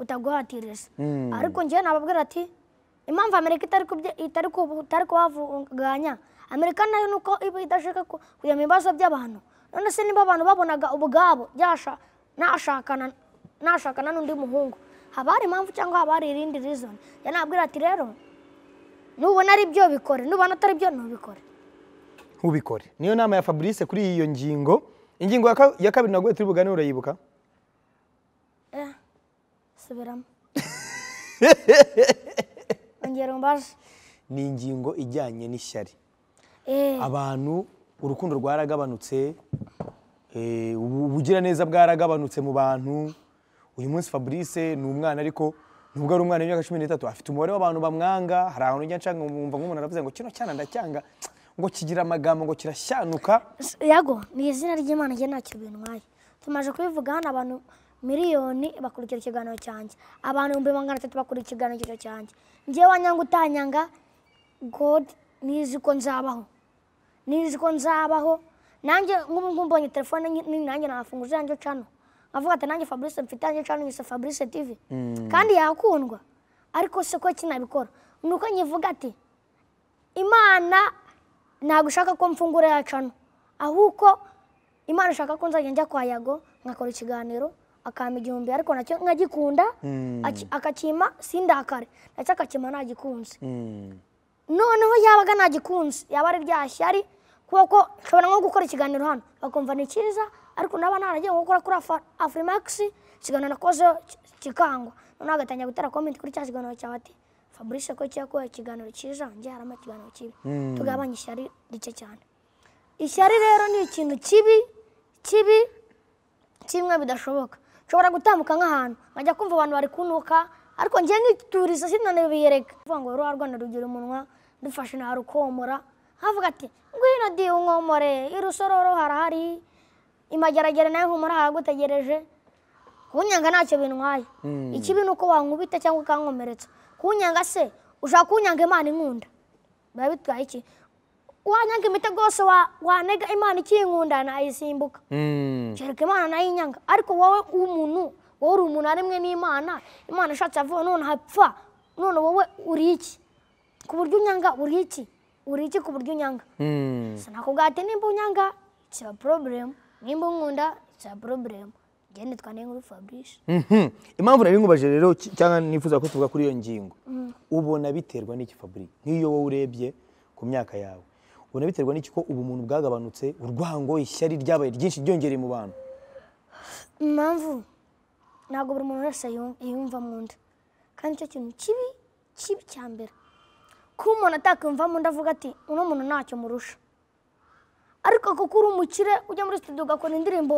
utaguhatiriza hmm. ariko njyewe nababwira ati impamvu amerika itari kubavuganya amerika nayo ni uko iba idashaka kujya mu bibazo by'abantu none se niba abantu babonaga ubwabo nashakana n'undi muhungu haba hari impamvu cyangwa haba hari irindi rizoni njyewe ati rero nubona ari byo bikore nubona atari byo ntubikore ntubikore niyo nama ya fabrice kuri iyo ngingo ingingo ya kabiri naguye turi bugane urayibuka eh, subiramo ongera umbaje ni ingingo ijyanye n'ishyari eh. abantu urukundo rwaragabanutse eh, ubugiraneza bwaragabanutse mu bantu uyu munsi fabrice ni umwana ariko nubwo ari umwana w'imyaka cumi n'itatu afite umubare w'abantu bamwanga hari ahantu ujya ncanga nkumva nk'umuntu aravuze ngo kino cyana ndacyanga ngo kigira amagambo ngo kirashyanuka yago ni izina ry'imana njye ntacyo bintu nkayo tumaze kubivuga hano abantu miliyoni bakurikira ikiganiro cyanjye abantu ibihumbi magana atatu bakurikira ikiganiro cyanjye ngewe wanyanga utanyanga godi nizi ko nzabaho nizi ko nzabaho nanjye nk'ubu mbonye telefone nini nanjye nafunguza yanjye cano nkavuga ati nanjye fabrice mfite yanjye cano yise fabrice tv mm. kandi yakundwa ariko se ko kinabikora ni uko nyivuga ati imana ntabwo ushaka ko mfungura yacu ahubwo imana ushaka ko nzajya njya kwa yago nkakora ikiganiro akampa igihumbi ariko nacyo nkagikunda hmm. akakima sindakare ndetse akakima ntagikunze hmm. noneho yabaga ntagikunze yaba ari ryashyari kuko nshobora nko gukora ikiganiro hano bakumva ni cyiza ariko naba ntaragiye gukora kuri afurimakisi ikiganiro nakoze kikangwa noneho agatangira gutera komenti kuri cya kiganiro cyawe ati fabrice ko cyakubaha ikiganiro cyiza njye ikiganiro kibi hmm. tugabanye ishyari rike cyane ishyari rero ni ikintu kibi kibi kimwe bidashoboka nshobora gutambuka nk'ahantu nkajya kumva abantu bari kunuka ariko njye nkituriza sinanabiyereka kuvuga ngo ruha rwanda rugira umunwa dufashe nta rukomora havuga ati ngwino di unkomore irusororo harahari imageragere nayo humura haragutegereje kunyanga ntacyo bintwaye hmm. ikibi ni uko wankubita cyangwa ukankomeretsa kunyanga se ushaka kunyanga imana inkunda biba bitwaye iki wanyanga imiti rwose wanega imana ikinkunda nayisimbuka kereka imana nayinyanga ariko wowe w'umuntu wowe uri umuntu ari n'imana imana ishatse avuga none hapfa none wowe uri iki ku buryo unyanga uri iki uri iki ku buryo unyanga hmm. sinakubwate nimba unyanga it's a nimba unkunda it's a genda twandire nkuru fabrice mhm. impamvu nari nkubaje rero cyangwa nifuza ko tuvuga kuri iyo ngingo mm. ubona biterwa n'iki fabrice nk'iyo wowe urebye ku myaka yawe ubona biterwa n'iki ko ubu bwagabanutse urwango ishyari ryabaye ryinshi ryongereye mu bantu impamvu ntabwo buri muntu wese yumva mu nda kandi icyo kintu kibi kibi cya mbere kuba umuntu atakumva mu nda avuga ati uno muntu ntacyo murusha ariko kuko uri umukire ujya muri studio ugakora indirimbo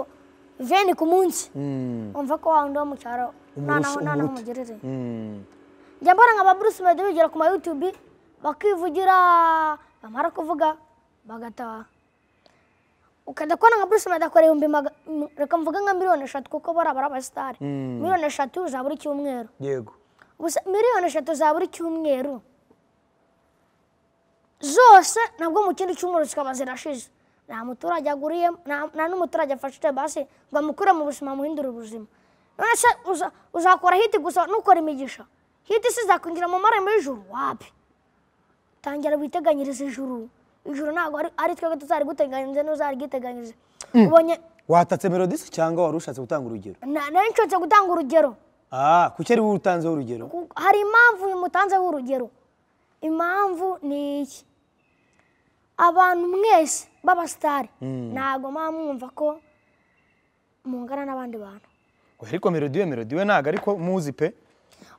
veni ku munsi wumva hmm. ko wawe mu cyaro noneho mugerere hmm. njya mbona nka ba bruce bajya bigira ku ma youtube bakivugira bamara kuvuga bagataha ukajya kubona nka bruce bajya kora ibihumbi reka mvuga nka miliyoni eshatu kuko bariya bari abasitari hmm. miliyoni eshatu za buri cyumweru yego gusa miliyoni eshatu za buri cyumweru zose nabwo mu kindi cyumweru zikaba zirashize nta muturage aguriyemo n'umuturage afashije basi ngo amukure mu buzima muhindure ubuzima none se uzakora hiti gusa nukora imigisha hiti si zakwinjira mu marembo y'ijuru wapi tangira witeganyirize ijuru ijuru ntabwo ari twebwe tuzariguteganyirize n'uzaryiteganyirize ubonye watatse melodisi cyangwa wari ushatse gutanga urugero nari gutanga urugero aha kuki ari wowe utanzeho urugero hari impamvu uyu mutanzeho urugero impamvu ni iki abantu mwese b'abasitari hmm. ntabwo mwaba mwumva ko mungana n'abandi bantu ariko melodiyo melodiyo ntabwo ariko muzi pe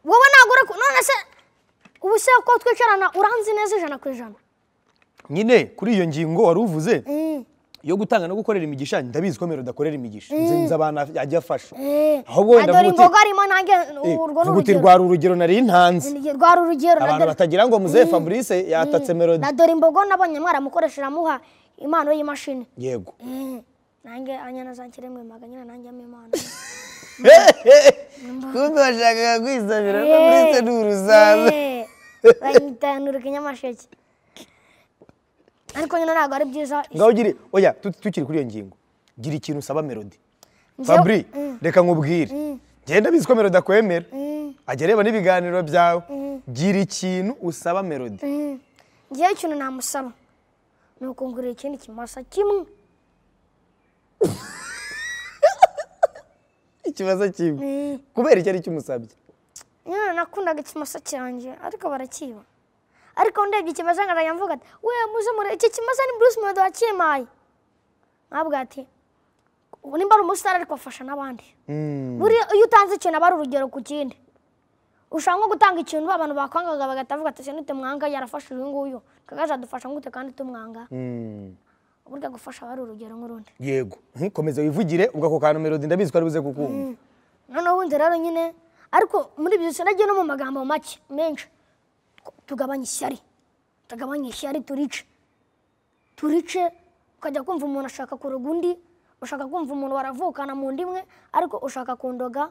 wowe ntabwo uri none se ubu se ko twicarana uranzi neza ijana ku ijana nyine kuri iyo ngingo wari uvuze hmm. yo gutanga no gukorera imigisha ndabizi ko mero udakorera imigisha eh. nzi abantu ajya afasha eh. ahubwo wenda ah, vuga imboga arimo nanjye eh, urwo ni urugero rwari urugero nari ntanze rwari urugero abantu batagira ngo muzehe fabrice yatatse melodi na dore imbogo nabonye mwaramukoresheje amuha impano y'imashini yego nanjye anyana zankire mwemaga nyina nanjye ampa impano kumbe bashakaga kwisabira fabrice ni uruzaza bayita nurika ariko nyine ntabwo ari byiza ngaho ugire oya tukiri kuri iyo ngingo mm. gira mm. mm. ikintu usaba melody fabri reka nkubwire ngenda bizi ko melody akwemera ajya areba n'ibiganiro byawe gira ikintu usaba melody ngewe ikintu namusaba ni ukungurira ikindi kimasa kimwe ikibazo kimwe kubera icyo ari cyo umusabye nakundaga ikimasa cyanjye ariko barakiba ariko ndebye ikimasa nkajya mvuga ati we muzumure iki kimasa ni bruce muhedo wakimaye ntabwo ati nimba ari umusitari ariko afasha n'abandi buriya iyo utanze ikintu aba ari urugero ku kindi ushobora nko gutanga ikintu abantu bakwangaga bagatavuga ati ese ntitumwanga yarafashe uyu nguyu kagaje adufasha ngute kandi tumwanga burya gufasha aba ari urugero nk'urundi yego ntukomeze wivugire ubwo ako kantu melodi ndabizi ko ari buze kukumva noneho ubundi rero nyine ariko muri ibyo nagiye no mu magambo make menshi tugabanye ishyari tugabanye ishyari turice turice ukajya kumva umuntu ashaka kuroga undi ushaka kumva umuntu baravukana mu ndi imwe ariko ushaka kundoga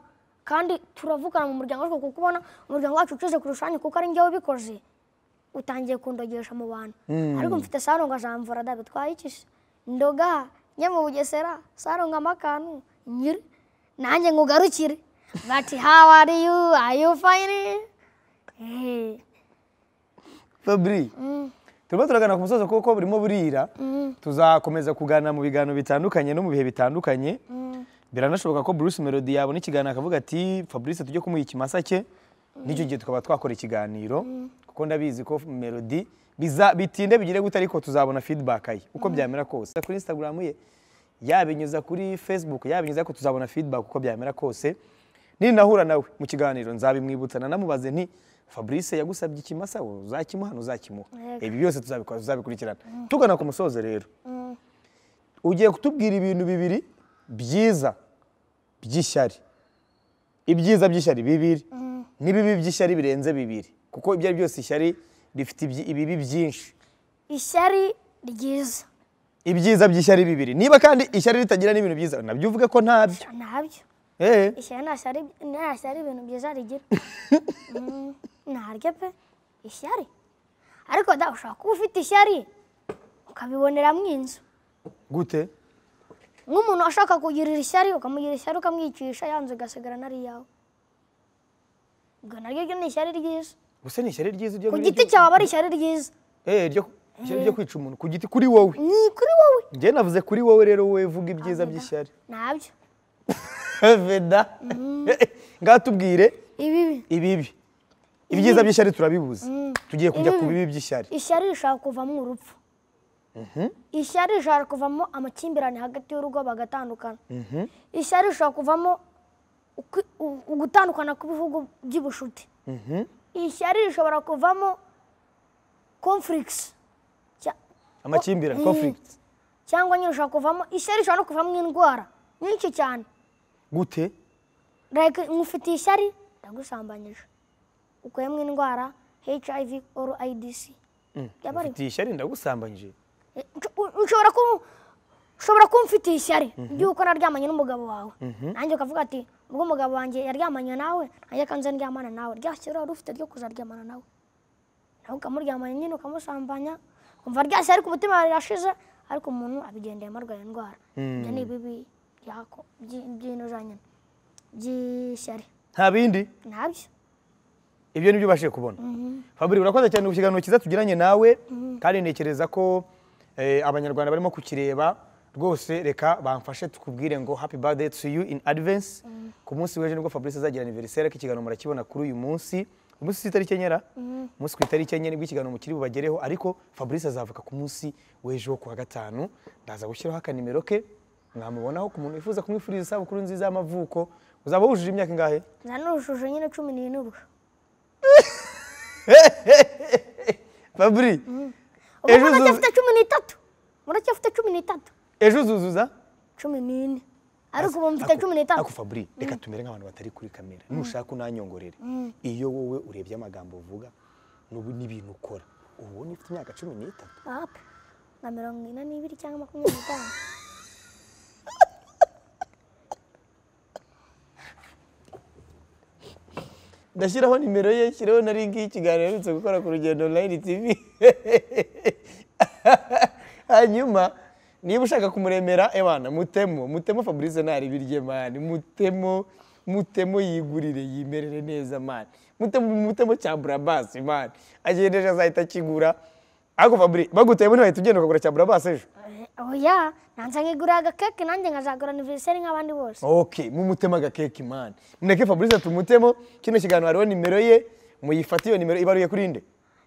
kandi turavukana mu muryango ariko kuko ubona umuryango wacu ucize kurushanya kuko ari njyewe ubikoze utangiye kundogesha mu bantu hmm. ariko mfite saronga jamvura dabe twayikishe ndoga njye mu bugesera saronga amakanu nyiri nanjye ngugarukire bati how are you are you fabri turimo turagana ku musozo kuko burimo burira tuzakomeza kugana mu biganiro bitandukanye no mu bihe bitandukanye biranashoboka ko Bruce Melody yabona ikiganiro akavuga ati Fabrice tujye kumuha ikimasa cye n'icyo gihe tukaba twakora ikiganiro kuko ndabizi ko Melody bitinde bigire gute ariko tuzabona feedback ye uko byamera kose kuri Instagram ye yabinyuza kuri Facebook yabinyuza ko tuzabona feedback uko byamera kose ninahura nawe mu kiganiro nzabimwibutsa nanamubaze nti fabrice yagusabye ikimasa uzakimuha uzakimuha ibi byose tuzabikurikirana tugana ku musozi rero ugiye kutubwira ibintu bibiri byiza by'ishyari ibyiza by'ishyari bibiri n'ibibi by'ishyari birenze bibiri kuko ibyo ari byose ishyari rifite ibibi byinshi ishyari ryiza ibyiza by'ishyari bibiri niba kandi ishyari ritagira n'ibintu byiza nabyo uvuge ko ntabyo ntabyo eh. ishyari nta ibintu byiza rigira ntarya pe ishyari ariko da ushobora kuba ufite ishyari ukabiboneramo inzu gute nk'umuntu ashaka kugirira ishyari ukamugira ishyari ukamwicisha yanze ugasigara nari iyawe ubwo naryo ryo ni ishyari ryiza gusa ni ishyari ryiza ku giti cyawe aba ari ishyari ryiza eee eh, ishyari ryo kwica umuntu ku giti kuri wowe ni kuri wowe njyewe navuze kuri wowe rero wowe vuga ibyiza by'ishyari ntabyo veda mm-hmm. ngatubwire ibibi ibibi ibyiza by'ishyari turabibuze mm. tugiye kujya ku bibi by'ishyari ishyari rishobora kuvamo urupfu mhm. ishyari rishobora kuvamo amakimbirane hagati y'urugo bagatandukana mhm. ishyari rishobora kuvamo ku kw'ibihugu by'ubushuti mhm. ishyari rishobora kuvamo konfurigisi amakimbirane konfurigisi mm. cyangwa nyine rishobora kuvamo ishyari rishobora no kuvamo indwara nyinshi cyane gute reka nkufitiye ishyari ndagusambanyije ukuyemo indwara hiv oru idc ufite hmm. ishyari ndagusambanyije eh, ushobora kuba ufite ishyari ryuko mhm. ukora n'umugabo wawe mhm. nanjye ukavuga ati ubwo umugabo wanjye yaryamanye nawe nanjye kanze ndyamana nawe rya shyari wari ufite ryo kuzaryamana nawe nawe ukamuryamanya nyine ukamusambanya ukumva rya shyari ku mutima rirashize ariko umuntu abigendeye arwaye indwara hmm. ibyo ni ibibi by'ino janyina by'ishyari nta bindi ntabyo ibyo ni ubashije kubona mhm. Fabri urakoze cyane ku kiganiro cyiza tugiranye nawe mhm. kandi ntekereza ko eh, abanyarwanda barimo kukireba rwose reka bamfashe tukubwire ngo happy birthday to you in advance mhm. ku munsi w'ejo nibwo fabrice azagira aniveriseri ariko ikiganiro murakibona kuri uyu munsi umunsi ku itariki enye umunsi ku enye nibwo ikiganiro mukiri bubagereho ariko fabrice azavuka ku munsi w'ejo kuwa gatanu ndaza gushyiraho akanimero ke mwamubonaho ku muntu wifuza kumwifuriza isabukuru nziza y'amavuko uzaba wujuje imyaka ingahe nanujuje nyine cumi n'irindwi fabri cumi n'itatu uracyafite cumi cumi n'ine ariko ubu mfite cumi n'itanu ako fabri reka tumere nk'abantu batari kuri kamera nushaka unanyongorere iyo wowe urebye amagambo uvuga n'ibintu ukora ubu ubona ufite imyaka cumi n'itatu na mirongo ine n'ibiri cyangwa makumyabiri n'itanu ndashyiraho nimero ye nshyiraho na linki y'ikiganiro aherutse gukora ku rugendo online tv hanyuma niba ushaka kumuremera ebana mutemo mutemo fabrice ntari birye mani mutemo mutemo yigurire yimerere neza mani mutemo mutemo cya burabasi mani agendeje azahita akigura ariko faburi baguteye muri bahita ukagura cya burabasi ejo eh, oya oh nanze nkigurira agakeke nanjye nkazagura aniveriseri nk'abandi bose oke mumutema agakeke mani mureke faburize tumutemo kino kiganiro hariho nimero ye muyifate iyo nimero ibaruye kuri inde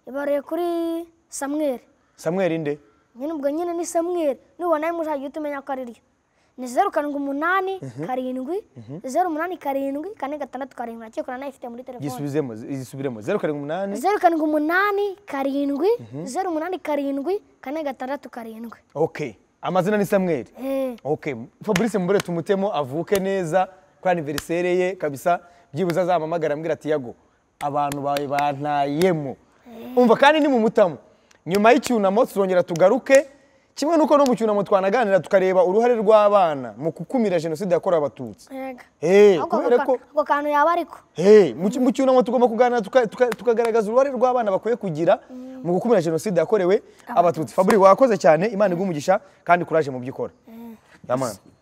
ibaruye kuri samweri samweri inde nyine ubwo nyine ni samweri nubona muzajya uhita umenya ko ari ryo ni zeru karindwi umunani mhm. karindwi mhm. zeru umunani karindwi kane gatandatu karindwi nakekura uranayifite muri telefone gisubiremo zeru karindwi umunani zeru karindwi umunani karindwi mhm. zeru umunani karindwi kane gatandatu karindwi ok amazina ni samweri eh. ok fabrice mubure tumutemo avuke neza kuri aniveriseri ye kabisa byibuze azampamagara ambwira ati yago abantu bawe bantayemo eh. umva kandi ni mu mutamu nyuma y'icyunamo tuzongera tugaruke kimwe n'uko no mu cyunamo twanaganira tukareba uruhare rw'abana mu gukumira jenoside yakorewe abatutsi eh, kubera ko ako kantu yaba ariko eh, mu cyunamo tugomba kuganira tukagaragaza uruhare rw'abana bakwiye kugira mu gukumira jenoside yakorewe abatutsi faburi wakoze cyane imana iguha umugisha kandi kuraje mu byo ikora eh.